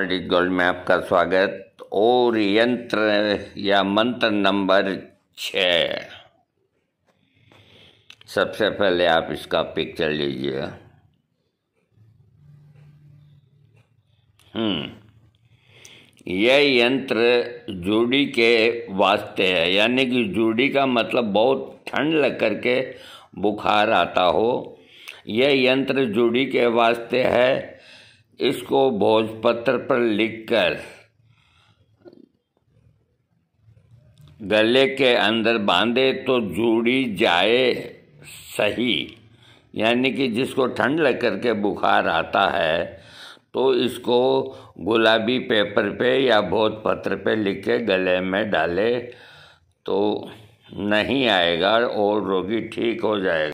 पंडित gold में आपका स्वागत और यंत्र या मंत्र नंबर छ सबसे पहले आप इसका पिक्चर लीजिए हम्म यह यंत्र जूड़ी के वास्ते है यानी कि जूड़ी का मतलब बहुत ठंड लग करके बुखार आता हो यह यंत्र जूड़ी के वास्ते है इसको भोजपत्र पर लिखकर गले के अंदर बांधे तो जुड़ी जाए सही यानी कि जिसको ठंड लग करके बुखार आता है तो इसको गुलाबी पेपर पे या पत्र पे लिख के गले में डाले तो नहीं आएगा और रोगी ठीक हो जाएगा